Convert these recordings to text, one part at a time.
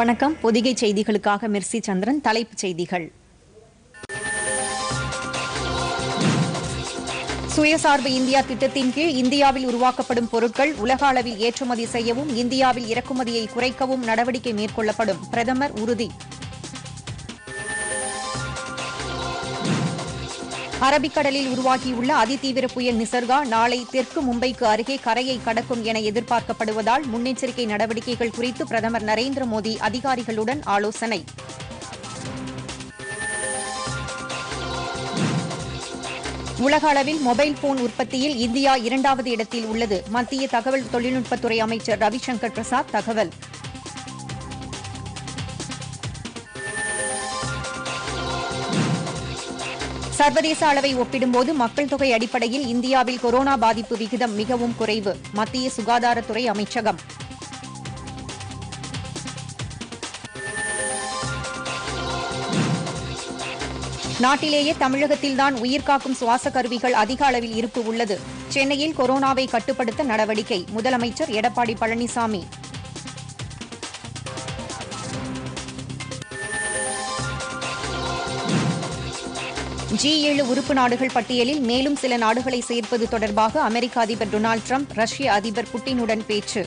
வணக்கம் பொதிகை செய்திகளுக்காக மெர்சி சந்திரன் தலைப்புச் செய்திகள் சுயசார்பு இந்தியா திட்டத்தின் கீழ் இந்தியாவில் உருவாக்கப்படும் பொருட்கள் உலக அளவில் ஏற்றுமதி செய்யவும் இந்தியாவில் இறக்குமதியை குறைக்கவும் நடவடிக்கை மேற்கொள்ளப்படும் பிரதமர் உறுதி அரபிக்கடலில் உருவாகியுள்ள அதிதீவிர புயல் நிசர்கா நாளை தெற்கு மும்பைக்கு அருகே கரையை கடக்கும் என எதிர்பார்க்கப்படுவதால் முன்னெச்சரிக்கை நடவடிக்கைகள் குறித்து பிரதமர் நரேந்திர மோடி அதிகாரிகளுடன் ஆலோசனை உலக அளவில் மொபைல் போன் உற்பத்தியில் இந்தியா இரண்டாவது இடத்தில் உள்ளது மத்திய தகவல் தொழில்நுட்பத்துறை அமைச்சர் ரவிசங்கர் பிரசாத் தகவல் சர்வதேச அளவை ஒப்பிடும்போது மக்கள் தொகை அடிப்படையில் இந்தியாவில் கொரோனா பாதிப்பு விகிதம் மிகவும் குறைவு மத்திய சுகாதாரத்துறை அமைச்சகம் நாட்டிலேயே தமிழகத்தில்தான் உயிர்காக்கும் சுவாச கருவிகள் அதிக அளவில் இருப்பு உள்ளது சென்னையில் கொரோனாவை கட்டுப்படுத்த நடவடிக்கை முதலமைச்சர் எடப்பாடி பழனிசாமி ஜி ஏழு உறுப்பு நாடுகள் பட்டியலில் மேலும் சில நாடுகளை சேர்ப்பது தொடர்பாக அமெரிக்க அதிபர் டொனால்டு ட்ரம்ப் ரஷ்ய அதிபர் புட்டினுடன் பேச்சு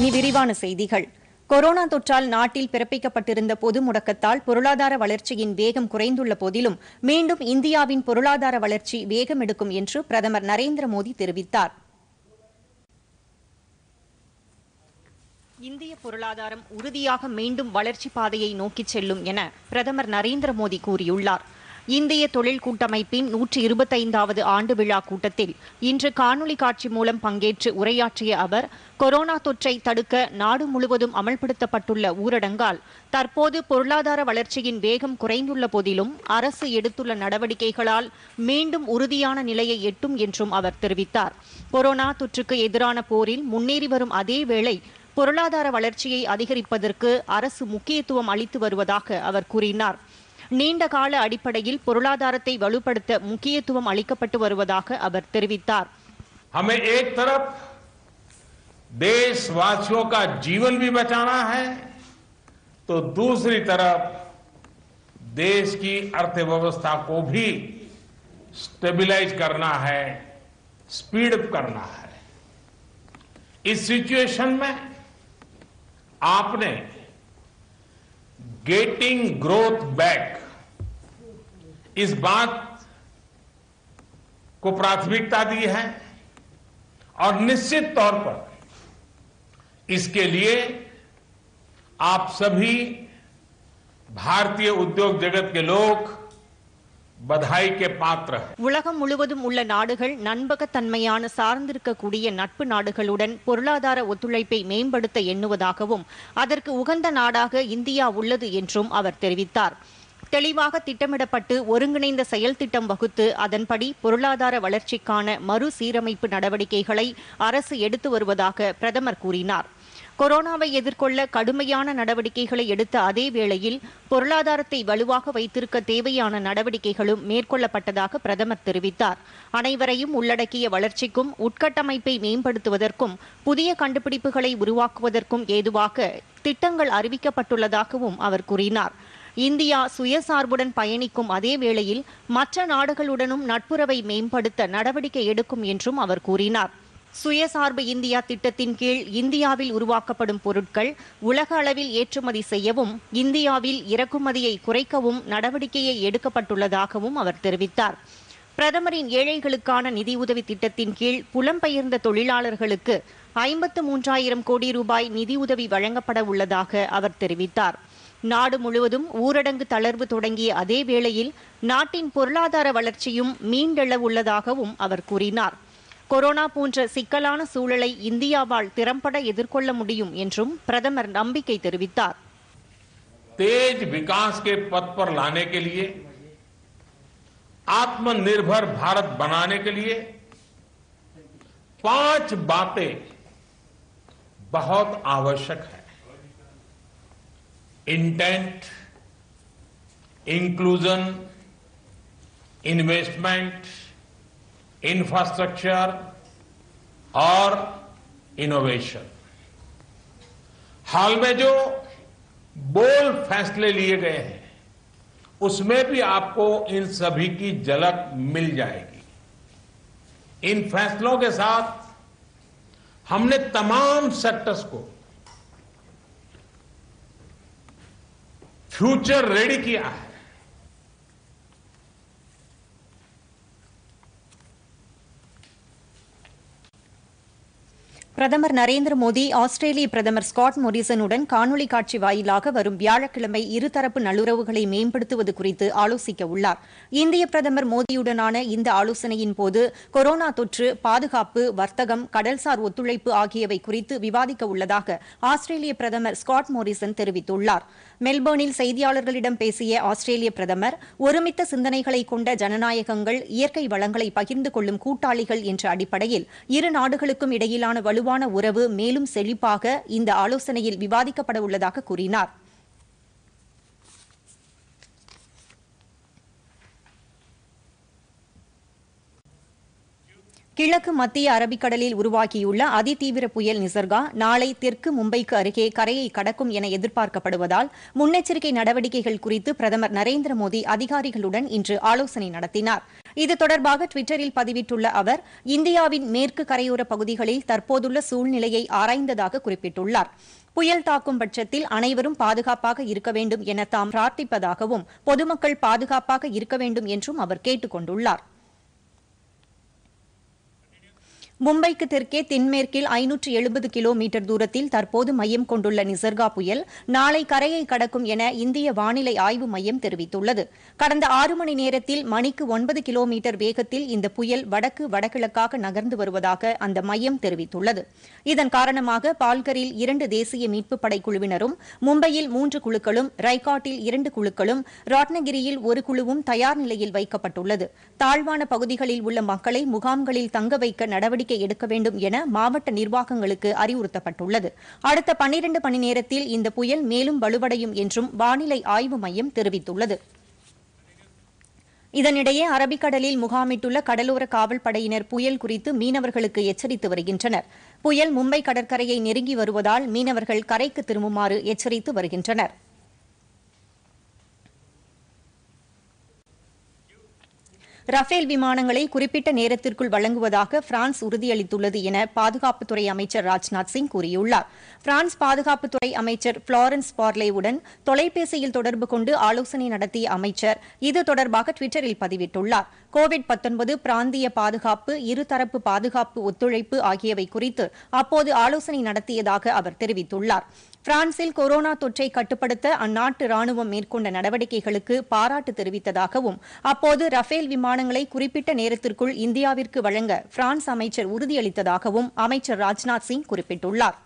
இனி விரிவான செய்திகள் கொரோனா தொற்றால் நாட்டில் பிறப்பிக்கப்பட்டிருந்த பொது முடக்கத்தால் பொருளாதார வளர்ச்சியின் வேகம் குறைந்துள்ள போதிலும் மீண்டும் இந்தியாவின் பொருளாதார வளர்ச்சி வேகம் எடுக்கும் என்று பிரதமர் நரேந்திர மோடி தெரிவித்தாா் இந்திய பொருளாதாரம் உறுதியாக மீண்டும் வளர்ச்சி பாதையை நோக்கி செல்லும் என பிரதமர் நரேந்திர மோடி கூறியுள்ளார் இந்திய தொழில் கூட்டமைப்பின் நூற்றி இருபத்தைந்தாவது ஆண்டு விழா கூட்டத்தில் இன்று காணொலி காட்சி மூலம் பங்கேற்று உரையாற்றிய அவர் கொரோனா தொற்றை தடுக்க நாடு முழுவதும் அமல்படுத்தப்பட்டுள்ள ஊரடங்கால் தற்போது பொருளாதார வளர்ச்சியின் வேகம் குறைந்துள்ள போதிலும் அரசு எடுத்துள்ள நடவடிக்கைகளால் மீண்டும் உறுதியான நிலையை எட்டும் என்றும் அவர் தெரிவித்தார் கொரோனா தொற்றுக்கு எதிரான போரில் முன்னேறி வரும் அதேவேளை பொருளாதார வளர்ச்சியை அதிகரிப்பதற்கு அரசு முக்கியத்துவம் அளித்து வருவதாக அவர் கூறினார் நீண்ட கால அடிப்படையில் பொருளாதாரத்தை வலுப்படுத்த முக்கியத்துவம் அளிக்கப்பட்டு வருவதாக அவர் தெரிவித்தார் हमें एक तरफ देशवासियों का जीवन भी बचाना है तो दूसरी तरफ देश की अर्थव्यवस्था को भी स्टेबलाइज करना है स्पीड अप करना है इस सिचुएशन में आपने गेटिंग ग्रोथ बैक इस बात को प्राथमिकता दी है और निश्चित तौर पर इसके लिए आप सभी भारतीय उद्योग जगत के लोग உலகம் முழுவதும் உள்ள நாடுகள் நண்பகத்தன்மையான சார்ந்திருக்கக்கூடிய நட்பு நாடுகளுடன் பொருளாதார ஒத்துழைப்பை மேம்படுத்த எண்ணுவதாகவும் அதற்கு உகந்த நாடாக இந்தியா உள்ளது என்றும் அவர் தெரிவித்தார் தெளிவாக திட்டமிடப்பட்டு ஒருங்கிணைந்த செயல் திட்டம் வகுத்து அதன்படி பொருளாதார வளர்ச்சிக்கான மறுசீரமைப்பு நடவடிக்கைகளை அரசு எடுத்து வருவதாக பிரதமர் கூறினார் கொரோனாவை எதிர்கொள்ள கடுமையான நடவடிக்கைகளை எடுத்த அதே வேளையில் பொருளாதாரத்தை வலுவாக வைத்திருக்க தேவையான நடவடிக்கைகளும் மேற்கொள்ளப்பட்டதாக பிரதமர் தெரிவித்தார் அனைவரையும் உள்ளடக்கிய வளர்ச்சிக்கும் உட்கட்டமைப்பை மேம்படுத்துவதற்கும் புதிய கண்டுபிடிப்புகளை உருவாக்குவதற்கும் ஏதுவாக திட்டங்கள் அறிவிக்கப்பட்டுள்ளதாகவும் அவர் கூறினார் இந்தியா சுயசார்புடன் பயணிக்கும் அதே வேளையில் மற்ற நாடுகளுடனும் நட்புறவை மேம்படுத்த நடவடிக்கை எடுக்கும் என்றும் அவர் கூறினார் சுயசார்பு இந்தியா திட்டத்தின் கீழ் இந்தியாவில் உருவாக்கப்படும் பொருட்கள் உலக அளவில் ஏற்றுமதி செய்யவும் இந்தியாவில் இறக்குமதியை குறைக்கவும் நடவடிக்கையை எடுக்கப்பட்டுள்ளதாகவும் அவர் தெரிவித்தார் பிரதமரின் ஏழைகளுக்கான நிதியுதவி திட்டத்தின் கீழ் புலம்பெயர்ந்த தொழிலாளர்களுக்கு ஐம்பத்து மூன்றாயிரம் கோடி ரூபாய் நிதியுதவி வழங்கப்பட உள்ளதாக அவர் தெரிவித்தார் நாடு முழுவதும் ஊரடங்கு தளர்வு தொடங்கிய அதே வேளையில் நாட்டின் பொருளாதார வளர்ச்சியும் மீண்டெழ உள்ளதாகவும் அவர் கூறினார் கொரோனா போன்ற சிக்கலான சூழலை இந்தியாவால் திறம்பட எதிர்கொள்ள முடியும் என்றும் பிரதமர் நம்பிக்கை தெரிவித்தார் तेज विकास के पथ पर लाने के लिए आत्मनिर्भर भारत बनाने के लिए पांच बातें बहुत आवश्यक है इंटेंट इंक्लूजन इन्वेस्टमेंट इंफ्रास्ट्रक्चर और इनोवेशन हाल में जो बोल फैसले लिए गए हैं उसमें भी आपको इन सभी की झलक मिल जाएगी इन फैसलों के साथ हमने तमाम सेक्टर्स को फ्यूचर रेडी किया है பிரதமர் நரேந்திர மோடி ஆஸ்திரேலிய பிரதமர் ஸ்காட் மொரிசனுடன் காணொலி காட்சி வாயிலாக வரும் வியாழக்கிழமை இருதரப்பு நல்லுறவுகளை மேம்படுத்துவது குறித்து ஆலோசிக்க உள்ளார் இந்திய பிரதமர் மோடியுடனான இந்த ஆலோசனையின் போது கொரோனா தொற்று பாதுகாப்பு வர்த்தகம் கடல்சார் ஒத்துழைப்பு ஆகியவை குறித்து விவாதிக்க உள்ளதாக ஆஸ்திரேலிய பிரதமர் ஸ்காட் மோரிசன் தெரிவித்துள்ளார் மெல்போர்னில் செய்தியாளர்களிடம் பேசிய ஆஸ்திரேலிய பிரதமர் ஒருமித்த சிந்தனைகளை கொண்ட ஜனநாயகங்கள் இயற்கை வளங்களை பகிர்ந்து கொள்ளும் கூட்டாளிகள் என்ற அடிப்படையில் இரு நாடுகளுக்கும் இடையிலான வலு வலுவான உறவு மேலும் செழிப்பாக இந்த ஆலோசனையில் விவாதிக்கப்பட உள்ளதாக கூறினார் கிழக்கு மத்திய அரபிக்கடலில் உருவாகியுள்ள அதிதீவிர புயல் நிசர்கா நாளை தெற்கு மும்பைக்கு அருகே கரையை கடக்கும் என எதிர்பார்க்கப்படுவதால் முன்னெச்சரிக்கை நடவடிக்கைகள் குறித்து பிரதமர் நரேந்திர மோடி அதிகாரிகளுடன் இன்று ஆலோசனை நடத்தினார் இது தொடர்பாக டுவிட்டரில் பதிவிட்டுள்ள அவர் இந்தியாவின் மேற்கு கரையோர பகுதிகளில் தற்போதுள்ள சூழ்நிலையை ஆராய்ந்ததாக குறிப்பிட்டுள்ளார் புயல் தாக்கும் பட்சத்தில் அனைவரும் பாதுகாப்பாக இருக்க வேண்டும் என தாம் பிரார்த்திப்பதாகவும் பொதுமக்கள் பாதுகாப்பாக இருக்க வேண்டும் என்றும் அவர் கேட்டுக் கொண்டுள்ளாா் மும்பைக்கு தெற்கே தென்மேற்கில் ஐநூற்று எழுபது கிலோமீட்டர் தூரத்தில் தற்போது மையம் கொண்டுள்ள நிசர்கா புயல் நாளை கரையை கடக்கும் என இந்திய வானிலை ஆய்வு மையம் தெரிவித்துள்ளது கடந்த ஆறு மணி நேரத்தில் மணிக்கு ஒன்பது கிலோமீட்டர் வேகத்தில் இந்த புயல் வடக்கு வடகிழக்காக நகர்ந்து வருவதாக அந்த மையம் தெரிவித்துள்ளது இதன் காரணமாக பால்கரில் இரண்டு தேசிய மீட்புப் படை குழுவினரும் மும்பையில் மூன்று குழுக்களும் ரைகாட்டில் இரண்டு குழுக்களும் ராட்னகிரியில் ஒரு குழுவும் தயார் நிலையில் வைக்கப்பட்டுள்ளது தாழ்வான பகுதிகளில் உள்ள மக்களை முகாம்களில் தங்க வைக்க நடவடிக்கை நடவடிக்கை எடுக்க வேண்டும் என மாவட்ட நிர்வாகங்களுக்கு அறிவுறுத்தப்பட்டுள்ளது அடுத்த பன்னிரண்டு மணி நேரத்தில் இந்த புயல் மேலும் வலுவடையும் என்றும் வானிலை ஆய்வு மையம் தெரிவித்துள்ளது இதனிடையே அரபிக்கடலில் முகாமிட்டுள்ள கடலோர காவல்படையினர் புயல் குறித்து மீனவர்களுக்கு எச்சரித்து வருகின்றனர் புயல் மும்பை கடற்கரையை நெருங்கி வருவதால் மீனவர்கள் கரைக்கு திரும்புமாறு எச்சரித்து வருகின்றனா் ரஃபேல் விமானங்களை குறிப்பிட்ட நேரத்திற்குள் வழங்குவதாக பிரான்ஸ் உறுதியளித்துள்ளது என பாதுகாப்புத்துறை அமைச்சர் ராஜ்நாத் சிங் கூறியுள்ளார் பிரான்ஸ் பாதுகாப்புத்துறை அமைச்சர் பிளாரன்ஸ் பார்லேவுடன் தொலைபேசியில் தொடர்பு கொண்டு ஆலோசனை நடத்திய அமைச்சர் இது தொடர்பாக டுவிட்டரில் பதிவிட்டுள்ளார் கோவிட் பிராந்திய பாதுகாப்பு இருதரப்பு பாதுகாப்பு ஒத்துழைப்பு ஆகியவை குறித்து அப்போது ஆலோசனை நடத்தியதாக அவர் தெரிவித்துள்ளார் பிரான்சில் கொரோனா தொற்றை கட்டுப்படுத்த அந்நாட்டு ராணுவம் மேற்கொண்ட நடவடிக்கைகளுக்கு பாராட்டு தெரிவித்ததாகவும் அப்போது ரஃபேல் விமானங்களை குறிப்பிட்ட நேரத்திற்குள் இந்தியாவிற்கு வழங்க பிரான்ஸ் அமைச்சர் உறுதியளித்ததாகவும் அமைச்சர் ராஜ்நாத் சிங் குறிப்பிட்டுள்ளாா்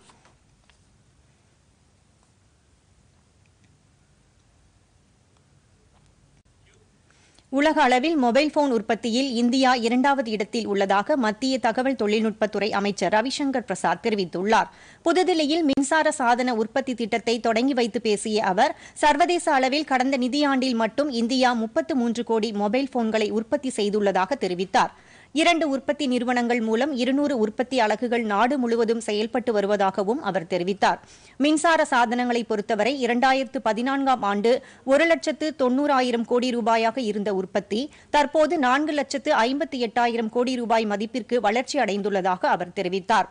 உலக அளவில் மொபைல் போன் உற்பத்தியில் இந்தியா இரண்டாவது இடத்தில் உள்ளதாக மத்திய தகவல் தொழில்நுட்பத்துறை அமைச்சர் ரவிசங்கர் பிரசாத் தெரிவித்துள்ளார் புதுதில்லியில் மின்சார சாதன உற்பத்தி திட்டத்தை தொடங்கி வைத்து பேசிய அவர் சர்வதேச அளவில் கடந்த நிதியாண்டில் மட்டும் இந்தியா முப்பத்து மூன்று கோடி மொபைல் போன்களை உற்பத்தி செய்துள்ளதாக தெரிவித்தாா் இரண்டு உற்பத்தி நிறுவனங்கள் மூலம் இருநூறு உற்பத்தி அலகுகள் நாடு முழுவதும் செயல்பட்டு வருவதாகவும் அவர் தெரிவித்தார் மின்சார சாதனங்களை பொறுத்தவரை இரண்டாயிரத்து பதினான்காம் ஆண்டு ஒரு லட்சத்து தொன்னூறாயிரம் கோடி ரூபாயாக இருந்த உற்பத்தி தற்போது நான்கு லட்சத்து ஐம்பத்தி எட்டாயிரம் கோடி ரூபாய் மதிப்பிற்கு வளர்ச்சி அடைந்துள்ளதாக அவர் தெரிவித்தாா்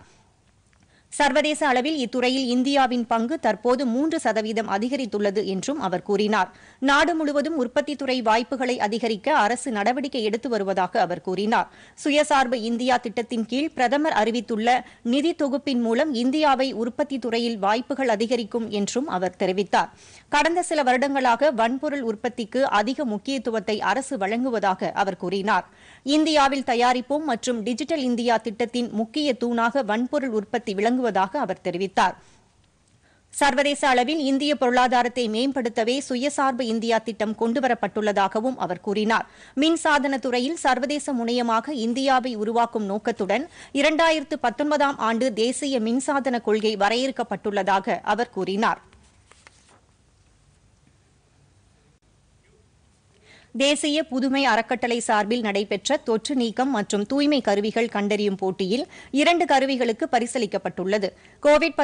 சர்வதேச அளவில் இத்துறையில் இந்தியாவின் பங்கு தற்போது மூன்று சதவீதம் அதிகரித்துள்ளது என்றும் அவர் கூறினார் நாடு முழுவதும் துறை வாய்ப்புகளை அதிகரிக்க அரசு நடவடிக்கை எடுத்து வருவதாக அவர் கூறினார் சுயசார்பு இந்தியா திட்டத்தின் கீழ் பிரதமர் அறிவித்துள்ள நிதி தொகுப்பின் மூலம் இந்தியாவை உற்பத்தி துறையில் வாய்ப்புகள் அதிகரிக்கும் என்றும் அவர் தெரிவித்தார் கடந்த சில வருடங்களாக வன்பொருள் உற்பத்திக்கு அதிக முக்கியத்துவத்தை அரசு வழங்குவதாக அவர் கூறினார் இந்தியாவில் தயாரிப்போம் மற்றும் டிஜிட்டல் இந்தியா திட்டத்தின் முக்கிய தூணாக வன்பொருள் உற்பத்தி விளங்குவதாக அவர் தெரிவித்தார் சர்வதேச அளவில் இந்திய பொருளாதாரத்தை மேம்படுத்தவே சுயசார்பு இந்தியா திட்டம் கொண்டுவரப்பட்டுள்ளதாகவும் அவர் கூறினார் மின்சாதன துறையில் சர்வதேச முனையமாக இந்தியாவை உருவாக்கும் நோக்கத்துடன் இரண்டாயிரத்து பத்தொன்பதாம் ஆண்டு தேசிய மின்சாதன கொள்கை வரையறுக்கப்பட்டுள்ளதாக அவர் கூறினாா் தேசிய புதுமை அறக்கட்டளை சார்பில் நடைபெற்ற தொற்று நீக்கம் மற்றும் தூய்மை கருவிகள் கண்டறியும் போட்டியில் இரண்டு கருவிகளுக்கு பரிசளிக்கப்பட்டுள்ளது கோவிட்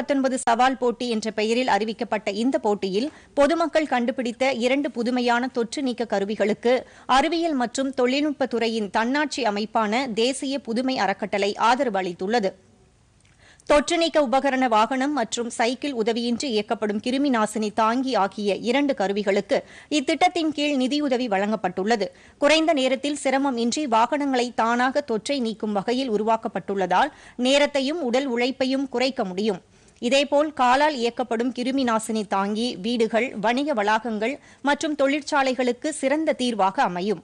சவால் போட்டி என்ற பெயரில் அறிவிக்கப்பட்ட இந்த போட்டியில் பொதுமக்கள் கண்டுபிடித்த இரண்டு புதுமையான தொற்று நீக்க கருவிகளுக்கு அறிவியல் மற்றும் தொழில்நுட்பத்துறையின் தன்னாட்சி அமைப்பான தேசிய புதுமை அறக்கட்டளை ஆதரவு அளித்துள்ளது தொற்று நீக்க உபகரண வாகனம் மற்றும் சைக்கிள் உதவியின்றி இயக்கப்படும் கிருமி நாசினி தாங்கி ஆகிய இரண்டு கருவிகளுக்கு இத்திட்டத்தின் கீழ் நிதியுதவி வழங்கப்பட்டுள்ளது குறைந்த நேரத்தில் சிரமம் இன்றி வாகனங்களை தானாக தொற்றை நீக்கும் வகையில் உருவாக்கப்பட்டுள்ளதால் நேரத்தையும் உடல் உழைப்பையும் குறைக்க முடியும் இதேபோல் காலால் இயக்கப்படும் கிருமி நாசினி தாங்கி வீடுகள் வணிக வளாகங்கள் மற்றும் தொழிற்சாலைகளுக்கு சிறந்த தீர்வாக அமையும்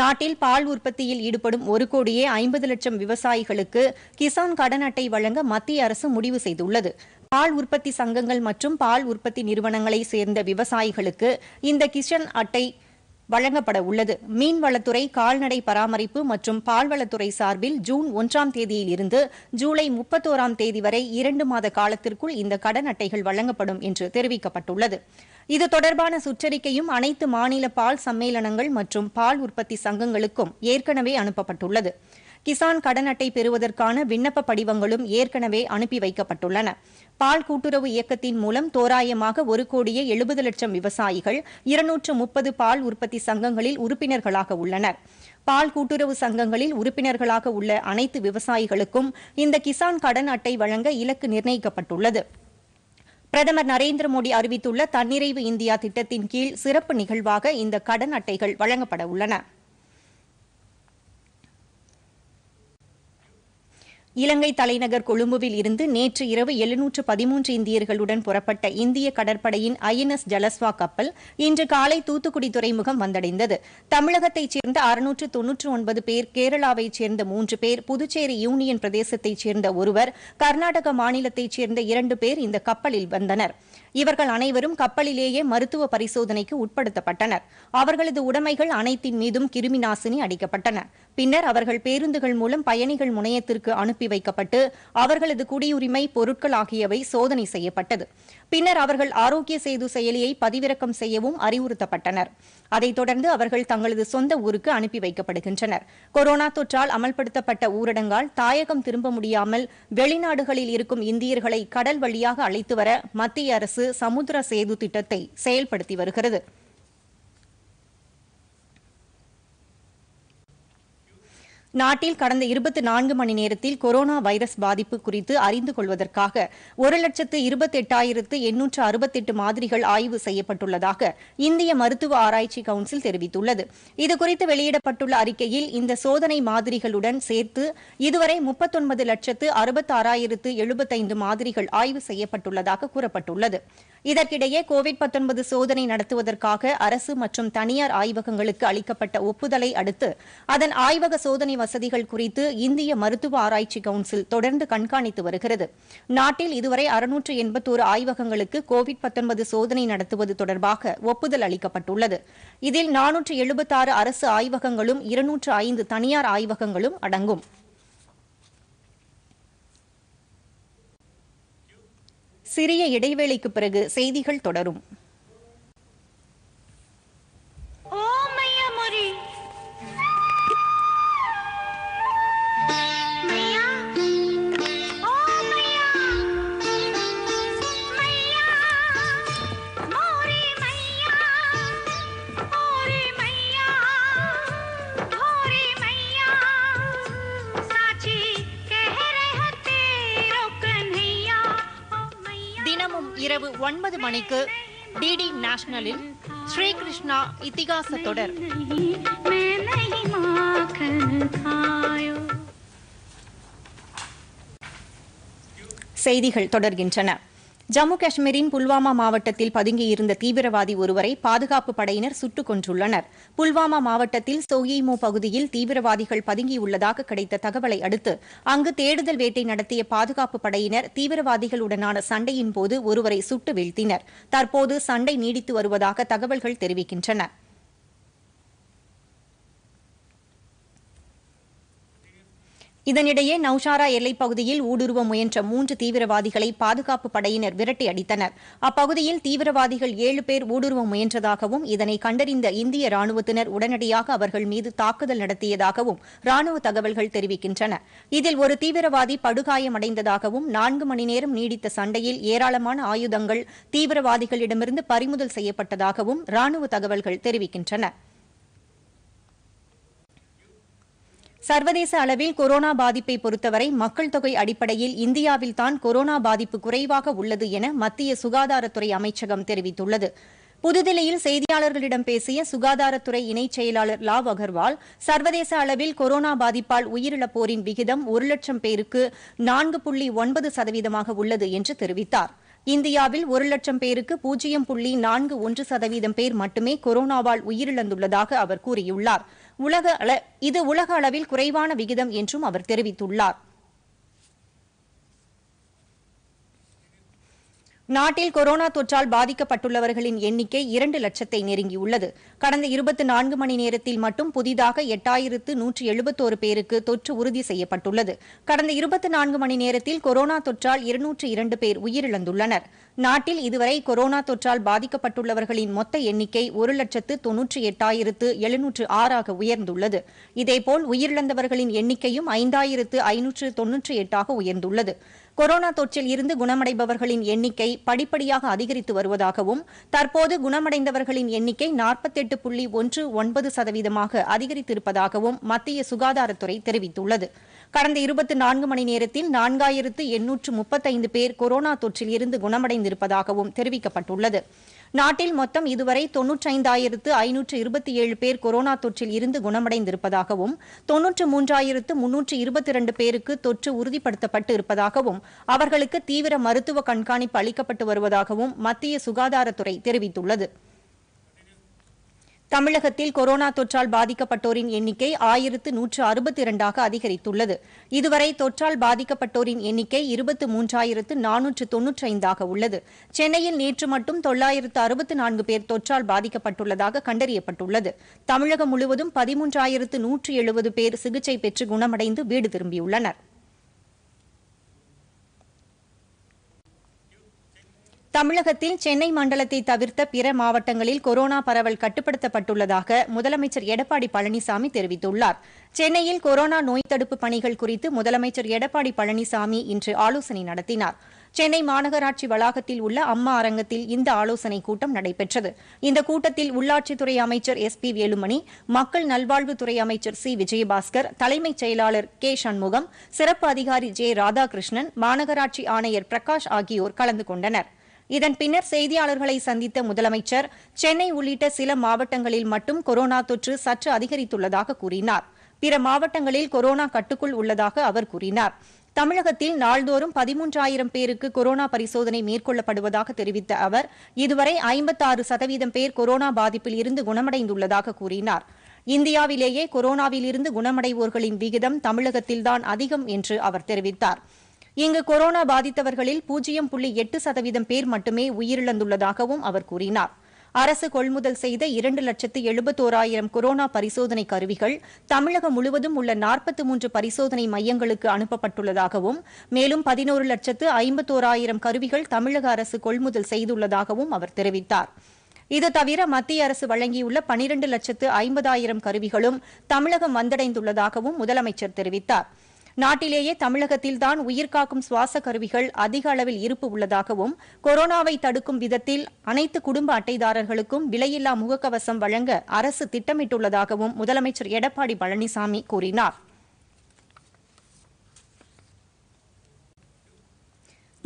நாட்டில் பால் உற்பத்தியில் ஈடுபடும் ஒரு கோடியே ஐம்பது லட்சம் விவசாயிகளுக்கு கிசான் கடன் அட்டை வழங்க மத்திய அரசு முடிவு செய்துள்ளது பால் உற்பத்தி சங்கங்கள் மற்றும் பால் உற்பத்தி நிறுவனங்களை சேர்ந்த விவசாயிகளுக்கு இந்த கிஷன் அட்டை வழங்கப்பட உள்ளது மீன்வளத்துறை கால்நடை பராமரிப்பு மற்றும் பால்வளத்துறை சார்பில் ஜூன் ஒன்றாம் தேதியில் இருந்து ஜூலை முப்பத்தோராம் தேதி வரை இரண்டு மாத காலத்திற்குள் இந்த கடன் அட்டைகள் வழங்கப்படும் என்று தெரிவிக்கப்பட்டுள்ளது இது தொடர்பான சுற்றறிக்கையும் அனைத்து மாநில பால் சம்மேளனங்கள் மற்றும் பால் உற்பத்தி சங்கங்களுக்கும் ஏற்கனவே அனுப்பப்பட்டுள்ளது கிசான் கடன் அட்டை பெறுவதற்கான விண்ணப்ப படிவங்களும் ஏற்கனவே அனுப்பி வைக்கப்பட்டுள்ளன பால் கூட்டுறவு இயக்கத்தின் மூலம் தோராயமாக ஒரு கோடியே எழுபது லட்சம் விவசாயிகள் இருநூற்று முப்பது பால் உற்பத்தி சங்கங்களில் உறுப்பினர்களாக உள்ளனர் பால் கூட்டுறவு சங்கங்களில் உறுப்பினர்களாக உள்ள அனைத்து விவசாயிகளுக்கும் இந்த கிசான் கடன் அட்டை வழங்க இலக்கு நிர்ணயிக்கப்பட்டுள்ளது பிரதமர் நரேந்திர மோடி அறிவித்துள்ள தன்னிறைவு இந்தியா திட்டத்தின் கீழ் சிறப்பு நிகழ்வாக இந்த கடன் அட்டைகள் வழங்கப்பட உள்ளன இலங்கை தலைநகர் கொழும்புவில் இருந்து நேற்று இரவு எழுநூற்று பதிமூன்று இந்தியர்களுடன் புறப்பட்ட இந்திய கடற்படையின் ஐஎன்எஸ் ஜலஸ்வா கப்பல் இன்று காலை தூத்துக்குடி துறைமுகம் வந்தடைந்தது தமிழகத்தைச் சேர்ந்த அறுநூற்று தொன்னூற்று ஒன்பது பேர் கேரளாவைச் சேர்ந்த மூன்று பேர் புதுச்சேரி யூனியன் பிரதேசத்தைச் சேர்ந்த ஒருவர் கர்நாடக மாநிலத்தைச் சேர்ந்த இரண்டு பேர் இந்த கப்பலில் வந்தனா் இவர்கள் அனைவரும் கப்பலிலேயே மருத்துவ பரிசோதனைக்கு உட்படுத்தப்பட்டனர் அவர்களது உடைமைகள் அனைத்தின் மீதும் கிருமி நாசினி அடிக்கப்பட்டன பின்னர் அவர்கள் பேருந்துகள் மூலம் பயணிகள் முனையத்திற்கு அனுப்பி வைக்கப்பட்டு அவர்களது குடியுரிமை பொருட்கள் ஆகியவை சோதனை செய்யப்பட்டது பின்னர் அவர்கள் ஆரோக்கிய சேது செயலியை பதிவிறக்கம் செய்யவும் அறிவுறுத்தப்பட்டனர் அதைத் தொடர்ந்து அவர்கள் தங்களது சொந்த ஊருக்கு அனுப்பி வைக்கப்படுகின்றனர் கொரோனா தொற்றால் அமல்படுத்தப்பட்ட ஊரடங்கால் தாயகம் திரும்ப முடியாமல் வெளிநாடுகளில் இருக்கும் இந்தியர்களை கடல் வழியாக அழைத்து வர மத்திய அரசு சமுத்திர சேது திட்டத்தை செயல்படுத்தி வருகிறது நாட்டில் கடந்த இருபத்தி நான்கு மணி நேரத்தில் கொரோனா வைரஸ் பாதிப்பு குறித்து அறிந்து கொள்வதற்காக ஒரு லட்சத்து இருபத்தி எட்டாயிரத்து எண்ணூற்று அறுபத்தெட்டு மாதிரிகள் ஆய்வு செய்யப்பட்டுள்ளதாக இந்திய மருத்துவ ஆராய்ச்சி கவுன்சில் தெரிவித்துள்ளது இதுகுறித்து வெளியிடப்பட்டுள்ள அறிக்கையில் இந்த சோதனை மாதிரிகளுடன் சேர்த்து இதுவரை முப்பத்தொன்பது லட்சத்து அறுபத்தாறாயிரத்து எழுபத்தைந்து மாதிரிகள் ஆய்வு செய்யப்பட்டுள்ளதாக கூறப்பட்டுள்ளது இதற்கிடையே கோவிட் சோதனை நடத்துவதற்காக அரசு மற்றும் தனியார் ஆய்வகங்களுக்கு அளிக்கப்பட்ட ஒப்புதலை அடுத்து அதன் ஆய்வக சோதனை வசதிகள் குறித்து இந்திய மருத்துவ ஆராய்ச்சி கவுன்சில் தொடர்ந்து கண்காணித்து வருகிறது நாட்டில் இதுவரை அறுநூற்று எண்பத்தோரு ஆய்வகங்களுக்கு கோவிட் சோதனை நடத்துவது தொடர்பாக ஒப்புதல் அளிக்கப்பட்டுள்ளது இதில் நானூற்று எழுபத்தாறு அரசு ஆய்வகங்களும் இருநூற்று ஐந்து தனியார் ஆய்வகங்களும் அடங்கும் சிறிய இடைவேளைக்கு பிறகு செய்திகள் தொடரும் மணிக்கு டிடி நேஷனலில் ஸ்ரீ கிருஷ்ணா இத்திகாச தொடர் செய்திகள் தொடர்கின்றன ஜம்மு காஷ்மீரின் புல்வாமா மாவட்டத்தில் பதுங்கியிருந்த தீவிரவாதி ஒருவரை பாதுகாப்பு படையினர் சுட்டுக் கொன்றுள்ளனர் புல்வாமா மாவட்டத்தில் சோயிமோ பகுதியில் தீவிரவாதிகள் பதுங்கியுள்ளதாக கிடைத்த தகவலை அடுத்து அங்கு தேடுதல் வேட்டை நடத்திய பாதுகாப்பு படையினர் தீவிரவாதிகளுடனான சண்டையின் போது ஒருவரை சுட்டு வீழ்த்தினர் தற்போது சண்டை நீடித்து வருவதாக தகவல்கள் தெரிவிக்கின்றன இதனிடையே நௌஷாரா எல்லைப் பகுதியில் ஊடுருவ முயன்ற மூன்று தீவிரவாதிகளை பாதுகாப்பு படையினர் விரட்டி அடித்தனர் அப்பகுதியில் தீவிரவாதிகள் ஏழு பேர் ஊடுருவ முயன்றதாகவும் இதனை கண்டறிந்த இந்திய ராணுவத்தினர் உடனடியாக அவர்கள் மீது தாக்குதல் நடத்தியதாகவும் ராணுவ தகவல்கள் தெரிவிக்கின்றன இதில் ஒரு தீவிரவாதி படுகாயமடைந்ததாகவும் நான்கு மணி நேரம் நீடித்த சண்டையில் ஏராளமான ஆயுதங்கள் தீவிரவாதிகளிடமிருந்து பறிமுதல் செய்யப்பட்டதாகவும் ராணுவ தகவல்கள் தெரிவிக்கின்றன சர்வதேச அளவில் கொரோனா பாதிப்பை பொறுத்தவரை மக்கள் தொகை அடிப்படையில் இந்தியாவில்தான் கொரோனா பாதிப்பு குறைவாக உள்ளது என மத்திய சுகாதாரத்துறை அமைச்சகம் தெரிவித்துள்ளது புதுதில்லியில் செய்தியாளர்களிடம் பேசிய சுகாதாரத்துறை இணைச் செயலாளர் லாவ் அகர்வால் சர்வதேச அளவில் கொரோனா பாதிப்பால் உயிரிழப்போரின் விகிதம் ஒரு லட்சம் பேருக்கு நான்கு புள்ளி ஒன்பது சதவீதமாக உள்ளது என்று தெரிவித்தார் இந்தியாவில் ஒரு லட்சம் பேருக்கு பூஜ்ஜியம் புள்ளி நான்கு ஒன்று சதவீதம் பேர் மட்டுமே கொரோனாவால் உயிரிழந்துள்ளதாக அவர் கூறியுள்ளாா் உலக இது உலக அளவில் குறைவான விகிதம் என்றும் அவர் தெரிவித்துள்ளார் நாட்டில் கொரோனா தொற்றால் பாதிக்கப்பட்டுள்ளவர்களின் எண்ணிக்கை இரண்டு லட்சத்தை நெருங்கியுள்ளது கடந்த இருபத்தி நான்கு மணி நேரத்தில் மட்டும் புதிதாக எட்டாயிரத்து நூற்று எழுபத்தோரு பேருக்கு தொற்று உறுதி செய்யப்பட்டுள்ளது கடந்த இருபத்தி நான்கு மணி நேரத்தில் கொரோனா தொற்றால் இருநூற்று இரண்டு பேர் உயிரிழந்துள்ளனர் நாட்டில் இதுவரை கொரோனா தொற்றால் பாதிக்கப்பட்டுள்ளவர்களின் மொத்த எண்ணிக்கை ஒரு லட்சத்து தொன்னூற்றி எட்டாயிரத்து எழுநூற்று ஆறாக உயர்ந்துள்ளது இதேபோல் உயிரிழந்தவர்களின் எண்ணிக்கையும் ஐந்தாயிரத்து ஐநூற்று தொன்னூற்றி எட்டாக உயர்ந்துள்ளது கொரோனா தொற்றில் இருந்து குணமடைபவர்களின் எண்ணிக்கை படிப்படியாக அதிகரித்து வருவதாகவும் தற்போது குணமடைந்தவர்களின் எண்ணிக்கை நாற்பத்தெட்டு புள்ளி ஒன்று ஒன்பது சதவீதமாக அதிகரித்திருப்பதாகவும் மத்திய சுகாதாரத்துறை தெரிவித்துள்ளது கடந்த இருபத்தி நான்கு மணி நேரத்தில் நான்காயிரத்து எண்ணூற்று முப்பத்தைந்து பேர் கொரோனா தொற்றில் இருந்து குணமடைந்திருப்பதாகவும் தெரிவிக்கப்பட்டுள்ளது நாட்டில் மொத்தம் இதுவரை தொன்னூற்றைந்தாயிரத்து ஐநூற்று இருபத்தி ஏழு பேர் கொரோனா தொற்றில் இருந்து குணமடைந்திருப்பதாகவும் தொன்னூற்று மூன்றாயிரத்து முன்னூற்று இருபத்தி இரண்டு பேருக்கு தொற்று உறுதிப்படுத்தப்பட்டு இருப்பதாகவும் அவர்களுக்கு தீவிர மருத்துவ கண்காணிப்பு அளிக்கப்பட்டு வருவதாகவும் மத்திய சுகாதாரத்துறை தெரிவித்துள்ளது தமிழகத்தில் கொரோனா தொற்றால் பாதிக்கப்பட்டோரின் எண்ணிக்கை ஆயிரத்து நூற்று அறுபத்தி இரண்டாக அதிகரித்துள்ளது இதுவரை தொற்றால் பாதிக்கப்பட்டோரின் எண்ணிக்கை இருபத்து மூன்றாயிரத்து நானூற்று தொன்னூற்றி ஐந்தாக உள்ளது சென்னையில் நேற்று மட்டும் தொள்ளாயிரத்து அறுபத்து நான்கு பேர் தொற்றால் பாதிக்கப்பட்டுள்ளதாக கண்டறியப்பட்டுள்ளது தமிழகம் முழுவதும் பதிமூன்றாயிரத்து நூற்று எழுபது பேர் சிகிச்சை பெற்று குணமடைந்து வீடு திரும்பியுள்ளனா் தமிழகத்தில் சென்னை மண்டலத்தை தவிர்த்த பிற மாவட்டங்களில் கொரோனா பரவல் கட்டுப்படுத்தப்பட்டுள்ளதாக முதலமைச்சர் எடப்பாடி பழனிசாமி தெரிவித்துள்ளார் சென்னையில் கொரோனா நோய் தடுப்பு பணிகள் குறித்து முதலமைச்சர் எடப்பாடி பழனிசாமி இன்று ஆலோசனை நடத்தினார் சென்னை மாநகராட்சி வளாகத்தில் உள்ள அம்மா அரங்கத்தில் இந்த ஆலோசனை கூட்டம் நடைபெற்றது இந்த கூட்டத்தில் உள்ளாட்சித்துறை அமைச்சர் எஸ் பி வேலுமணி மக்கள் நல்வாழ்வுத்துறை அமைச்சர் சி விஜயபாஸ்கர் தலைமைச் செயலாளர் கே சண்முகம் சிறப்பு அதிகாரி ஜே ராதாகிருஷ்ணன் மாநகராட்சி ஆணையர் பிரகாஷ் ஆகியோர் கலந்து கொண்டனா் இதன் பின்னர் செய்தியாளர்களை சந்தித்த முதலமைச்சர் சென்னை உள்ளிட்ட சில மாவட்டங்களில் மட்டும் கொரோனா தொற்று சற்று அதிகரித்துள்ளதாக கூறினார் பிற மாவட்டங்களில் கொரோனா கட்டுக்குள் உள்ளதாக அவர் கூறினார் தமிழகத்தில் நாள்தோறும் பதிமூன்றாயிரம் பேருக்கு கொரோனா பரிசோதனை மேற்கொள்ளப்படுவதாக தெரிவித்த அவர் இதுவரை ஐம்பத்தாறு சதவீதம் பேர் கொரோனா பாதிப்பில் இருந்து குணமடைந்துள்ளதாக கூறினார் இந்தியாவிலேயே கொரோனாவிலிருந்து குணமடைவோர்களின் விகிதம் தமிழகத்தில்தான் அதிகம் என்று அவர் தெரிவித்தாா் இங்கு கொரோனா பாதித்தவர்களில் பூஜ்ஜியம் புள்ளி எட்டு சதவீதம் பேர் மட்டுமே உயிரிழந்துள்ளதாகவும் அவர் கூறினார் அரசு கொள்முதல் செய்த இரண்டு லட்சத்து எழுபத்தோராயிரம் கொரோனா பரிசோதனை கருவிகள் தமிழகம் முழுவதும் உள்ள நாற்பத்தி மூன்று பரிசோதனை மையங்களுக்கு அனுப்பப்பட்டுள்ளதாகவும் மேலும் பதினோரு லட்சத்து ஐம்பத்தோராயிரம் கருவிகள் தமிழக அரசு கொள்முதல் செய்துள்ளதாகவும் அவர் தெரிவித்தார் இது தவிர மத்திய அரசு வழங்கியுள்ள பனிரண்டு லட்சத்து ஐம்பதாயிரம் கருவிகளும் தமிழகம் வந்தடைந்துள்ளதாகவும் முதலமைச்சர் தெரிவித்தாா் நாட்டிலேயே தமிழகத்தில்தான் உயிர்காக்கும் சுவாச கருவிகள் அதிக அளவில் இருப்பு உள்ளதாகவும் கொரோனாவை தடுக்கும் விதத்தில் அனைத்து குடும்ப அட்டைதாரர்களுக்கும் விலையில்லா முகக்கவசம் வழங்க அரசு திட்டமிட்டுள்ளதாகவும் முதலமைச்சர் எடப்பாடி பழனிசாமி கூறினார்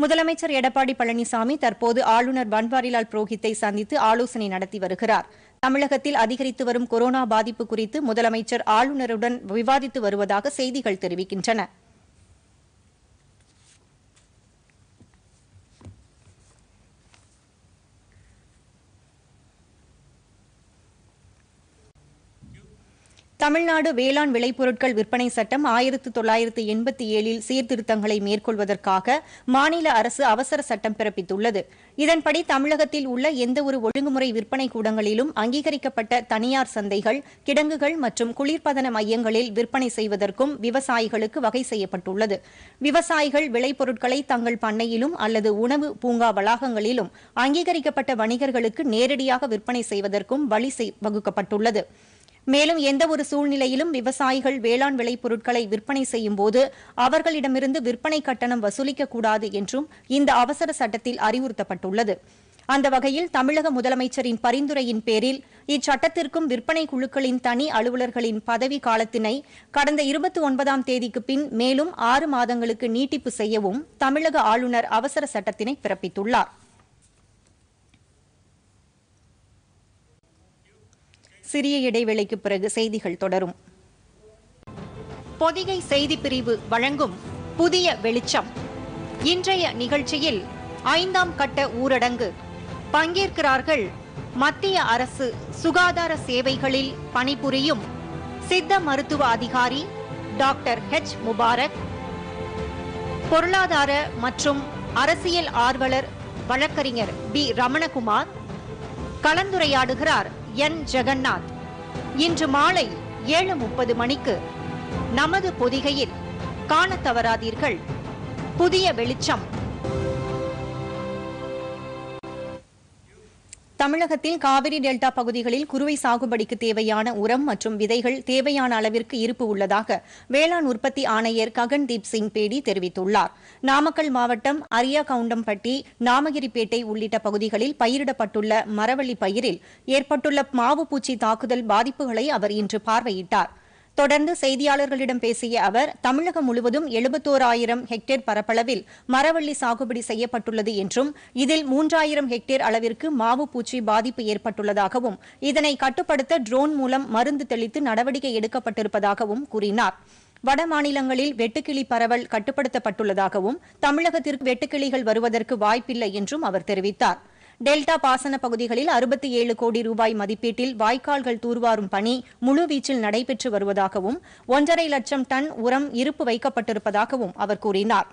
முதலமைச்சர் எடப்பாடி பழனிசாமி தற்போது ஆளுநர் பன்வாரிலால் புரோஹித்தை சந்தித்து ஆலோசனை நடத்தி வருகிறாா் தமிழகத்தில் அதிகரித்து வரும் கொரோனா பாதிப்பு குறித்து முதலமைச்சர் ஆளுநருடன் விவாதித்து வருவதாக செய்திகள் தெரிவிக்கின்றன தமிழ்நாடு வேளாண் விளைபொருட்கள் விற்பனை சட்டம் ஆயிரத்து தொள்ளாயிரத்து எண்பத்தி ஏழில் சீர்திருத்தங்களை மேற்கொள்வதற்காக மாநில அரசு அவசர சட்டம் பிறப்பித்துள்ளது இதன்படி தமிழகத்தில் உள்ள எந்தவொரு ஒழுங்குமுறை விற்பனை கூடங்களிலும் அங்கீகரிக்கப்பட்ட தனியார் சந்தைகள் கிடங்குகள் மற்றும் குளிர்பதன மையங்களில் விற்பனை செய்வதற்கும் விவசாயிகளுக்கு வகை செய்யப்பட்டுள்ளது விவசாயிகள் விளைபொருட்களை தங்கள் பண்ணையிலும் அல்லது உணவு பூங்கா வளாகங்களிலும் அங்கீகரிக்கப்பட்ட வணிகர்களுக்கு நேரடியாக விற்பனை செய்வதற்கும் வழி வகுக்கப்பட்டுள்ளது மேலும் எந்த ஒரு சூழ்நிலையிலும் விவசாயிகள் வேளாண் விளைபொருட்களை விற்பனை செய்யும்போது அவர்களிடமிருந்து விற்பனை கட்டணம் வசூலிக்கக்கூடாது என்றும் இந்த அவசர சட்டத்தில் அறிவுறுத்தப்பட்டுள்ளது அந்த வகையில் தமிழக முதலமைச்சரின் பரிந்துரையின் பேரில் இச்சட்டத்திற்கும் விற்பனை குழுக்களின் தனி அலுவலர்களின் பதவி காலத்தினை கடந்த இருபத்தி ஒன்பதாம் தேதிக்கு பின் மேலும் ஆறு மாதங்களுக்கு நீட்டிப்பு செய்யவும் தமிழக ஆளுநர் அவசர சட்டத்தினை பிறப்பித்துள்ளாா் சிறிய இடைவெளிக்கு பிறகு செய்திகள் தொடரும் பொதிகை செய்தி பிரிவு வழங்கும் புதிய வெளிச்சம் இன்றைய நிகழ்ச்சியில் ஐந்தாம் கட்ட ஊரடங்கு பங்கேற்கிறார்கள் மத்திய அரசு சுகாதார சேவைகளில் பணிபுரியும் சித்த மருத்துவ அதிகாரி டாக்டர் ஹெச் முபாரக் பொருளாதார மற்றும் அரசியல் ஆர்வலர் வழக்கறிஞர் பி ரமணகுமார் கலந்துரையாடுகிறார் என் ஜெகநாத் இன்று மாலை ஏழு முப்பது மணிக்கு நமது பொதிகையில் காண தவறாதீர்கள் புதிய வெளிச்சம் தமிழகத்தில் காவிரி டெல்டா பகுதிகளில் குறுவை சாகுபடிக்கு தேவையான உரம் மற்றும் விதைகள் தேவையான அளவிற்கு இருப்பு உள்ளதாக வேளாண் உற்பத்தி ஆணையர் ககன்தீப் சிங் பேடி தெரிவித்துள்ளார் நாமக்கல் மாவட்டம் அரியா கவுண்டம்பட்டி நாமகிரிப்பேட்டை உள்ளிட்ட பகுதிகளில் பயிரிடப்பட்டுள்ள மரவள்ளி பயிரில் ஏற்பட்டுள்ள மாவு பூச்சி தாக்குதல் பாதிப்புகளை அவர் இன்று பார்வையிட்டாா் தொடர்ந்து செய்தியாளர்களிடம் பேசிய அவர் தமிழகம் முழுவதும் எழுபத்தோராயிரம் ஹெக்டேர் பரப்பளவில் மரவள்ளி சாகுபடி செய்யப்பட்டுள்ளது என்றும் இதில் மூன்றாயிரம் ஹெக்டேர் அளவிற்கு மாவு பூச்சி பாதிப்பு ஏற்பட்டுள்ளதாகவும் இதனை கட்டுப்படுத்த ட்ரோன் மூலம் மருந்து தெளித்து நடவடிக்கை எடுக்கப்பட்டிருப்பதாகவும் கூறினார் வட மாநிலங்களில் வெட்டுக்கிளி பரவல் கட்டுப்படுத்தப்பட்டுள்ளதாகவும் தமிழகத்திற்கு வெட்டுக்கிளிகள் வருவதற்கு வாய்ப்பில்லை என்றும் அவர் தெரிவித்தார் டெல்டா பாசன பகுதிகளில் அறுபத்தி ஏழு கோடி ரூபாய் மதிப்பீட்டில் வாய்க்கால்கள் தூர்வாரும் பணி முழுவீச்சில் நடைபெற்று வருவதாகவும் ஒன்றரை லட்சம் டன் உரம் இருப்பு வைக்கப்பட்டிருப்பதாகவும் அவர் கூறினாா்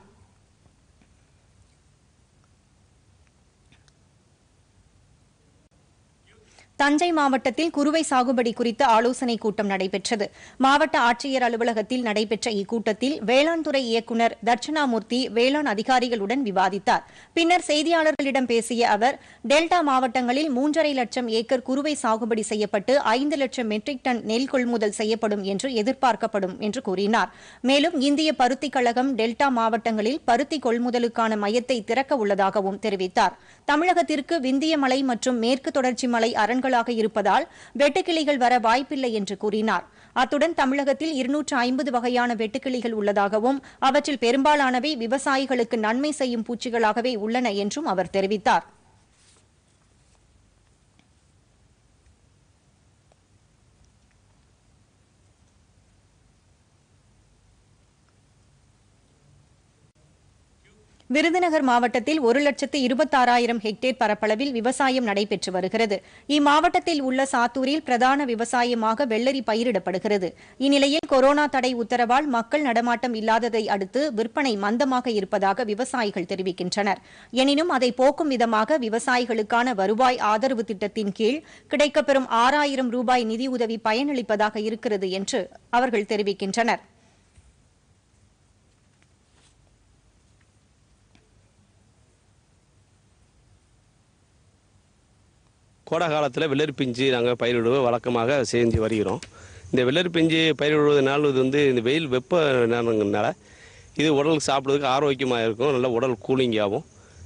தஞ்சை மாவட்டத்தில் குறுவை சாகுபடி குறித்த ஆலோசனைக் கூட்டம் நடைபெற்றது மாவட்ட ஆட்சியர் அலுவலகத்தில் நடைபெற்ற இக்கூட்டத்தில் வேளாண் துறை இயக்குநர் தட்சிணாமூர்த்தி வேளாண் அதிகாரிகளுடன் விவாதித்தார் பின்னர் செய்தியாளர்களிடம் பேசிய அவர் டெல்டா மாவட்டங்களில் மூன்றரை லட்சம் ஏக்கர் குறுவை சாகுபடி செய்யப்பட்டு ஐந்து லட்சம் மெட்ரிக் டன் நெல் கொள்முதல் செய்யப்படும் என்று எதிர்பார்க்கப்படும் என்று கூறினார் மேலும் இந்திய பருத்தி கழகம் டெல்டா மாவட்டங்களில் பருத்தி கொள்முதலுக்கான மையத்தை திறக்க உள்ளதாகவும் தெரிவித்தார் தமிழகத்திற்கு விந்திய மலை மற்றும் மேற்கு தொடர்ச்சி மலை அரண் இடங்களாக இருப்பதால் வெட்டுக்கிளிகள் வர வாய்ப்பில்லை என்று கூறினார் அத்துடன் தமிழகத்தில் இருநூற்று ஐம்பது வகையான வெட்டுக்கிளிகள் உள்ளதாகவும் அவற்றில் பெரும்பாலானவை விவசாயிகளுக்கு நன்மை செய்யும் பூச்சிகளாகவே உள்ளன என்றும் அவர் தெரிவித்தாா் விருதுநகர் மாவட்டத்தில் ஒரு லட்சத்து இருபத்தாறாயிரம் ஹெக்டேர் பரப்பளவில் விவசாயம் நடைபெற்று வருகிறது இம்மாவட்டத்தில் உள்ள சாத்தூரில் பிரதான விவசாயமாக வெள்ளரி பயிரிடப்படுகிறது இந்நிலையில் கொரோனா தடை உத்தரவால் மக்கள் நடமாட்டம் இல்லாததை அடுத்து விற்பனை மந்தமாக இருப்பதாக விவசாயிகள் தெரிவிக்கின்றனர் எனினும் அதை போக்கும் விதமாக விவசாயிகளுக்கான வருவாய் ஆதரவு திட்டத்தின் கீழ் கிடைக்கப்பெறும் ஆறாயிரம் ரூபாய் நிதியுதவி பயனளிப்பதாக இருக்கிறது என்று அவர்கள் தெரிவிக்கின்றனா் கோடை காலத்தில் வெள்ளரி பிஞ்சு நாங்கள் பயிரிடுவோம் வழக்கமாக செஞ்சு வருகிறோம் இந்த வெள்ளரி பிஞ்சு பயிரிடுவதனால் இது வந்து இந்த வெயில் வெப்ப நேரங்கிறதுனால இது உடலுக்கு சாப்பிட்றதுக்கு ஆரோக்கியமாக இருக்கும் நல்ல உடல் கூலிங்காகவும்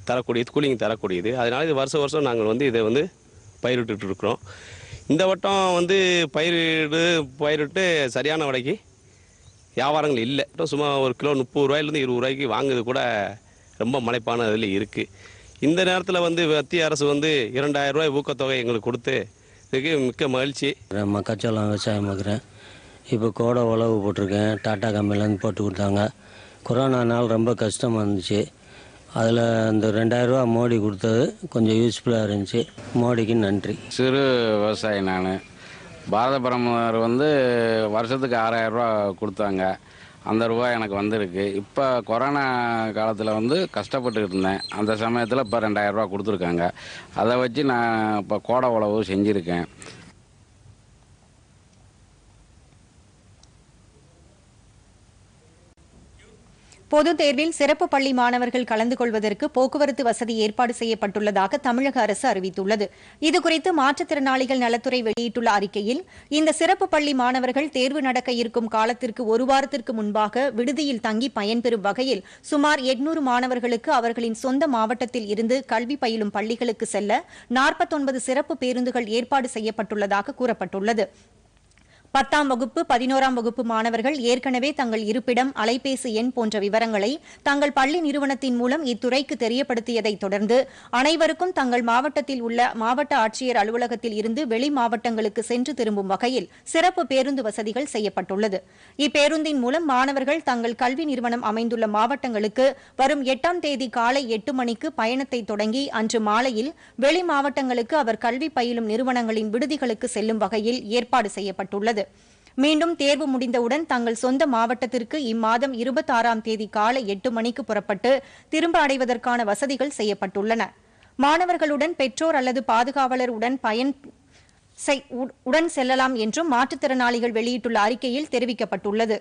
தரக்கூடியது கூலிங் தரக்கூடியது அதனால் இது வருஷம் வருஷம் நாங்கள் வந்து இதை வந்து பயிரிட்டு இருக்கிறோம் இந்த வட்டம் வந்து பயிரிடு பயிரிட்டு சரியான விலைக்கு வியாபாரங்கள் இல்லை சும்மா ஒரு கிலோ முப்பது ரூபாயிலேருந்து இருபது ரூபாய்க்கு வாங்குறது கூட ரொம்ப மலைப்பான இதில் இருக்குது இந்த நேரத்தில் வந்து மத்திய அரசு வந்து இரண்டாயிரம் ரூபாய் ஊக்கத்தொகை எங்களுக்கு கொடுத்து இதுக்கு மிக்க மகிழ்ச்சி மக்காச்சோளம் விவசாயம் பார்க்குறேன் இப்போ கோடை உழவு போட்டிருக்கேன் டாட்டா கம்பெனிலேருந்து போட்டு கொடுத்தாங்க கொரோனா நாள் ரொம்ப கஷ்டமாக இருந்துச்சு அதில் அந்த ரூபா மோடி கொடுத்தது கொஞ்சம் யூஸ்ஃபுல்லாக இருந்துச்சு மோடிக்கு நன்றி சிறு விவசாயி நான் பாரத பிரதமர் வந்து வருஷத்துக்கு ஆறாயிரம் ரூபா கொடுத்தாங்க அந்த ரூபா எனக்கு வந்திருக்கு இப்போ கொரோனா காலத்தில் வந்து கஷ்டப்பட்டுக்கிட்டு இருந்தேன் அந்த சமயத்தில் இப்போ ரெண்டாயிரரூபா கொடுத்துருக்காங்க அதை வச்சு நான் இப்போ கோடை உழவு செஞ்சுருக்கேன் பொதுத் தேர்வில் சிறப்பு பள்ளி மாணவர்கள் கலந்து கொள்வதற்கு போக்குவரத்து வசதி ஏற்பாடு செய்யப்பட்டுள்ளதாக தமிழக அரசு அறிவித்துள்ளது இதுகுறித்து மாற்றுத்திறனாளிகள் நலத்துறை வெளியிட்டுள்ள அறிக்கையில் இந்த சிறப்பு பள்ளி மாணவர்கள் தேர்வு நடக்க இருக்கும் காலத்திற்கு ஒரு வாரத்திற்கு முன்பாக விடுதியில் தங்கி பயன்பெறும் வகையில் சுமார் எட்நூறு மாணவர்களுக்கு அவர்களின் சொந்த மாவட்டத்தில் இருந்து கல்வி பயிலும் பள்ளிகளுக்கு செல்ல நாற்பத்தொன்பது சிறப்பு பேருந்துகள் ஏற்பாடு செய்யப்பட்டுள்ளதாக கூறப்பட்டுள்ளது பத்தாம் வகுப்பு பதினோராம் வகுப்பு மாணவர்கள் ஏற்கனவே தங்கள் இருப்பிடம் அலைபேசி எண் போன்ற விவரங்களை தங்கள் பள்ளி நிறுவனத்தின் மூலம் இத்துறைக்கு தெரியப்படுத்தியதை தொடர்ந்து அனைவருக்கும் தங்கள் மாவட்டத்தில் உள்ள மாவட்ட ஆட்சியர் அலுவலகத்தில் இருந்து வெளி மாவட்டங்களுக்கு சென்று திரும்பும் வகையில் சிறப்பு பேருந்து வசதிகள் செய்யப்பட்டுள்ளது இப்பேருந்தின் மூலம் மாணவர்கள் தங்கள் கல்வி நிறுவனம் அமைந்துள்ள மாவட்டங்களுக்கு வரும் எட்டாம் தேதி காலை எட்டு மணிக்கு பயணத்தை தொடங்கி அன்று மாலையில் வெளி மாவட்டங்களுக்கு அவர் கல்வி பயிலும் நிறுவனங்களின் விடுதிகளுக்கு செல்லும் வகையில் ஏற்பாடு செய்யப்பட்டுள்ளது கொண்டுள்ளது மீண்டும் தேர்வு முடிந்தவுடன் தங்கள் சொந்த மாவட்டத்திற்கு இம்மாதம் இருபத்தாறாம் தேதி காலை எட்டு மணிக்கு புறப்பட்டு திரும்ப அடைவதற்கான வசதிகள் செய்யப்பட்டுள்ளன மாணவர்களுடன் பெற்றோர் அல்லது பாதுகாவலர் உடன் பயன் உடன் செல்லலாம் என்றும் மாற்றுத்திறனாளிகள் வெளியிட்டுள்ள அறிக்கையில் தெரிவிக்கப்பட்டுள்ளது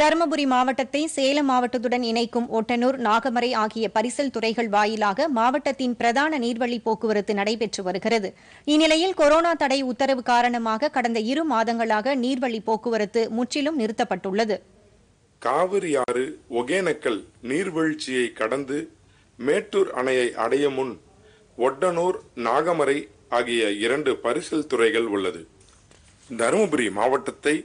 தருமபுரி மாவட்டத்தை சேலம் மாவட்டத்துடன் இணைக்கும் ஒட்டனூர் நாகமரை ஆகிய பரிசல் துறைகள் வாயிலாக மாவட்டத்தின் பிரதான நீர்வழி போக்குவரத்து நடைபெற்று வருகிறது இந்நிலையில் கொரோனா தடை உத்தரவு காரணமாக கடந்த இரு மாதங்களாக நீர்வழி போக்குவரத்து முற்றிலும் நிறுத்தப்பட்டுள்ளது காவிரி ஆறு ஒகேனக்கல் நீர்வீழ்ச்சியை கடந்து மேட்டூர் அணையை அடைய முன் ஒட்டனூர் நாகமரை ஆகிய இரண்டு பரிசல் துறைகள் உள்ளது தருமபுரி மாவட்டத்தை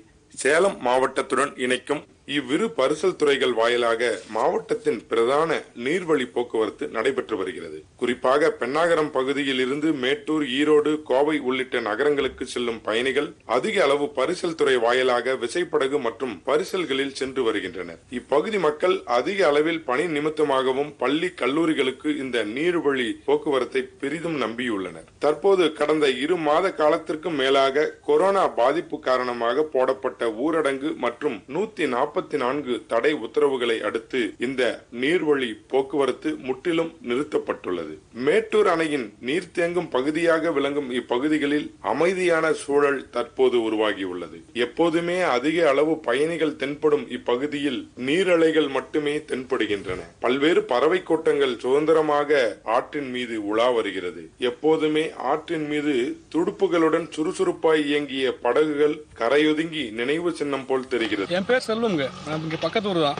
சேலம் மாவட்டத்துடன் இணைக்கும் இவ்விரு பரிசல் துறைகள் வாயிலாக மாவட்டத்தின் பிரதான நீர்வழி போக்குவரத்து நடைபெற்று வருகிறது குறிப்பாக பெண்ணாகரம் பகுதியில் இருந்து மேட்டூர் ஈரோடு கோவை உள்ளிட்ட நகரங்களுக்கு செல்லும் பயணிகள் அதிக அளவு பரிசல் துறை வாயிலாக விசைப்படகு மற்றும் பரிசல்களில் சென்று வருகின்றனர் இப்பகுதி மக்கள் அதிக அளவில் பணி நிமித்தமாகவும் பள்ளி கல்லூரிகளுக்கு இந்த நீர்வழி போக்குவரத்தை பெரிதும் நம்பியுள்ளனர் தற்போது கடந்த இரு மாத காலத்திற்கும் மேலாக கொரோனா பாதிப்பு காரணமாக போடப்பட்ட ஊரடங்கு மற்றும் நூத்தி நாற்பது நாற்பத்தி நான்கு தடை உத்தரவுகளை அடுத்து இந்த நீர்வழி போக்குவரத்து முற்றிலும் நிறுத்தப்பட்டுள்ளது மேட்டூர் அணையின் நீர் தேங்கும் பகுதியாக விளங்கும் இப்பகுதிகளில் அமைதியான சூழல் தற்போது உருவாகியுள்ளது எப்போதுமே அதிக அளவு பயணிகள் தென்படும் இப்பகுதியில் நீரலைகள் மட்டுமே தென்படுகின்றன பல்வேறு பறவை கூட்டங்கள் சுதந்திரமாக ஆற்றின் மீது உலா வருகிறது எப்போதுமே ஆற்றின் மீது துடுப்புகளுடன் சுறுசுறுப்பாய் இயங்கிய படகுகள் கரையொதுங்கி நினைவு சின்னம் போல் தெரிகிறது என் பேர் செல்வங்க நம்ம இங்கே பக்கத்து ஊர் தான்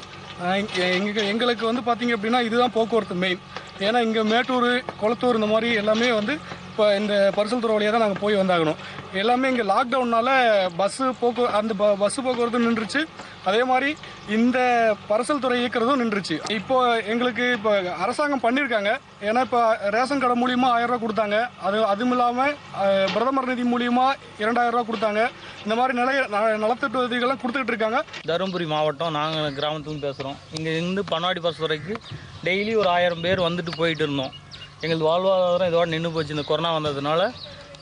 எங்கள் எங்களுக்கு வந்து பார்த்திங்க அப்படின்னா இதுதான் போக்குவரத்து மெயின் ஏன்னா இங்கே மேட்டூர் குளத்தூர் இந்த மாதிரி எல்லாமே வந்து இப்போ இந்த பரிசல் துறை வழியாக தான் நாங்கள் போய் வந்தாகணும் எல்லாமே இங்கே லாக்டவுன்னால் பஸ்ஸு போக்கு அந்த ப பஸ்ஸு போக்குவரத்தும் நின்றுச்சு அதே மாதிரி இந்த பரிசல் துறை இயக்கிறதும் நின்றுச்சு இப்போது எங்களுக்கு இப்போ அரசாங்கம் பண்ணியிருக்காங்க ஏன்னா இப்போ ரேஷன் கடை மூலியமாக ஆயிரரூவா கொடுத்தாங்க அது அதுவும் இல்லாமல் பிரதமர் நிதி மூலியமாக இரண்டாயிரரூவா கொடுத்தாங்க இந்த மாதிரி நிலைய நலத்திட்ட உதவிகள்லாம் கொடுத்துட்டு இருக்காங்க தருமபுரி மாவட்டம் நாங்கள் கிராமத்துலேருந்து பேசுகிறோம் இங்கே இருந்து பன்னாடி பஸ் வரைக்கும் டெய்லி ஒரு ஆயிரம் பேர் வந்துட்டு போயிட்டு இருந்தோம் எங்களது வாழ்வாதாரம் இதோட நின்று போச்சு இந்த கொரோனா வந்ததுனால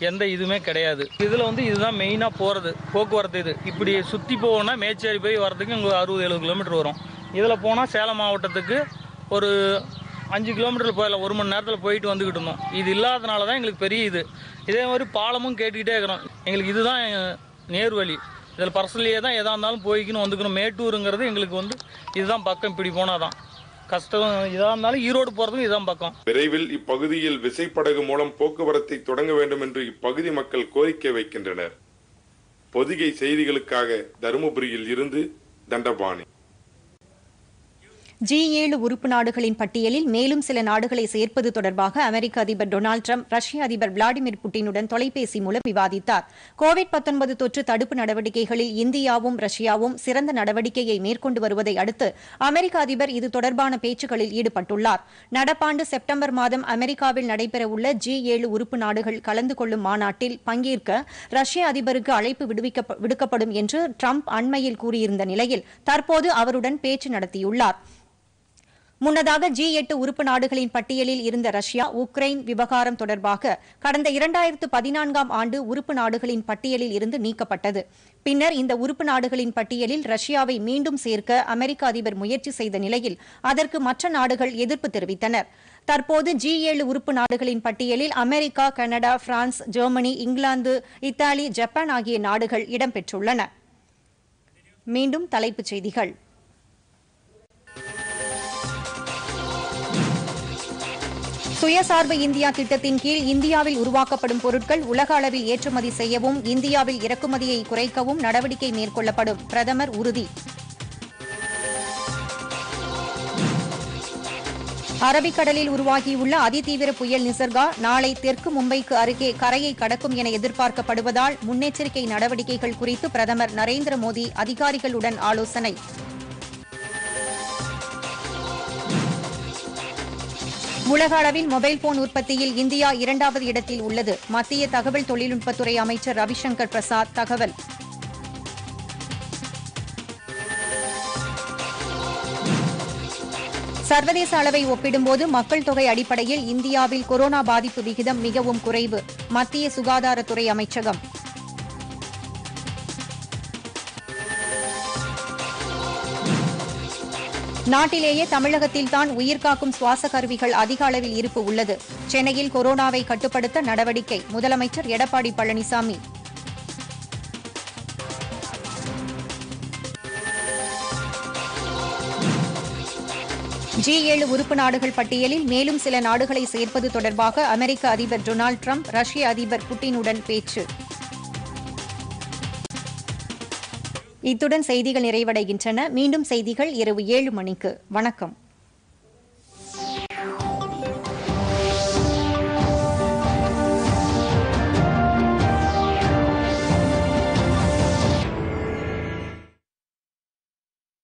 எந்த இதுவுமே கிடையாது இதில் வந்து இதுதான் மெயினாக போகிறது போக்குவரத்து இது இப்படி சுற்றி போகணும்னா மேச்சேரி போய் வரதுக்கு எங்களுக்கு அறுபது எழுபது கிலோமீட்டர் வரும் இதில் போனால் சேலம் மாவட்டத்துக்கு ஒரு அஞ்சு கிலோமீட்டர் போயிடலாம் ஒரு மணி நேரத்தில் போயிட்டு வந்துக்கிட்டு இருந்தோம் இது இல்லாதனால தான் எங்களுக்கு பெரிய இது இதே மாதிரி பாலமும் கேட்டுக்கிட்டே இருக்கிறோம் எங்களுக்கு இதுதான் நேர்வழி இதில் பர்சனலியே தான் எதாக இருந்தாலும் போய்க்கணும் வந்துக்கணும் மேட்டூருங்கிறது எங்களுக்கு வந்து இதுதான் பக்கம் இப்படி போனால் தான் கஷ்டம் இதா இருந்தாலும் ஈரோடு போறதும் இதான் பக்கம் விரைவில் இப்பகுதியில் விசைப்படகு மூலம் போக்குவரத்தை தொடங்க வேண்டும் என்று இப்பகுதி மக்கள் கோரிக்கை வைக்கின்றனர் பொதிகை செய்திகளுக்காக தருமபுரியில் இருந்து தண்டபாணி ஜி ஏழு உறுப்பு நாடுகளின் பட்டியலில் மேலும் சில நாடுகளை சேர்ப்பது தொடர்பாக அமெரிக்க அதிபர் டொனால்டு ட்ரம்ப் ரஷ்ய அதிபர் விளாடிமிர் புட்டினுடன் தொலைபேசி மூலம் விவாதித்தார் கோவிட் தொற்று தடுப்பு நடவடிக்கைகளில் இந்தியாவும் ரஷ்யாவும் சிறந்த நடவடிக்கையை மேற்கொண்டு வருவதை அடுத்து அமெரிக்க அதிபர் இது தொடர்பான பேச்சுக்களில் ஈடுபட்டுள்ளார் நடப்பாண்டு செப்டம்பர் மாதம் அமெரிக்காவில் நடைபெறவுள்ள ஜி ஏழு உறுப்பு நாடுகள் கலந்து கொள்ளும் மாநாட்டில் பங்கேற்க ரஷ்ய அதிபருக்கு அழைப்பு விடுக்கப்படும் என்று டிரம்ப் அண்மையில் கூறியிருந்த நிலையில் தற்போது அவருடன் பேச்சு நடத்தியுள்ளார் முன்னதாக ஜி எட்டு உறுப்பு நாடுகளின் பட்டியலில் இருந்த ரஷ்யா உக்ரைன் விவகாரம் தொடர்பாக கடந்த இரண்டாயிரத்து பதினான்காம் ஆண்டு உறுப்பு நாடுகளின் பட்டியலில் இருந்து நீக்கப்பட்டது பின்னர் இந்த உறுப்பு நாடுகளின் பட்டியலில் ரஷ்யாவை மீண்டும் சேர்க்க அமெரிக்க அதிபர் முயற்சி செய்த நிலையில் அதற்கு மற்ற நாடுகள் எதிர்ப்பு தெரிவித்தனர் தற்போது ஜி ஏழு உறுப்பு நாடுகளின் பட்டியலில் America Canada France Germany England Italy Japan ஆகிய நாடுகள் இடம்பெற்றுள்ளன மீண்டும் தலைப்புச் செய்திகள் சுயசார்பு இந்தியா திட்டத்தின் கீழ் இந்தியாவில் உருவாக்கப்படும் பொருட்கள் உலக அளவில் ஏற்றுமதி செய்யவும் இந்தியாவில் இறக்குமதியை குறைக்கவும் நடவடிக்கை மேற்கொள்ளப்படும் பிரதமர் உறுதி அரபிக்கடலில் உருவாகியுள்ள அதிதீவிர புயல் நிசர்கா நாளை தெற்கு மும்பைக்கு அருகே கரையை கடக்கும் என எதிர்பார்க்கப்படுவதால் முன்னெச்சரிக்கை நடவடிக்கைகள் குறித்து பிரதமர் நரேந்திர மோடி அதிகாரிகளுடன் ஆலோசனை உலக அளவில் மொபைல் போன் உற்பத்தியில் இந்தியா இரண்டாவது இடத்தில் உள்ளது மத்திய தகவல் தொழில்நுட்பத்துறை அமைச்சர் ரவிசங்கர் பிரசாத் தகவல் சர்வதேச அளவை ஒப்பிடும்போது மக்கள் தொகை அடிப்படையில் இந்தியாவில் கொரோனா பாதிப்பு விகிதம் மிகவும் குறைவு மத்திய சுகாதாரத்துறை அமைச்சகம் நாட்டிலேயே தமிழகத்தில்தான் உயிர்காக்கும் சுவாச கருவிகள் அதிக அளவில் இருப்பு உள்ளது சென்னையில் கொரோனாவை கட்டுப்படுத்த நடவடிக்கை முதலமைச்சர் எடப்பாடி பழனிசாமி ஜி ஏழு உறுப்பு நாடுகள் பட்டியலில் மேலும் சில நாடுகளை சேர்ப்பது தொடர்பாக அமெரிக்க அதிபர் டொனால்டு ட்ரம்ப் ரஷ்ய அதிபர் புட்டினுடன் பேச்சு இத்துடன் செய்திகள் நிறைவடைகின்றன மீண்டும் செய்திகள் இரவு ஏழு மணிக்கு வணக்கம்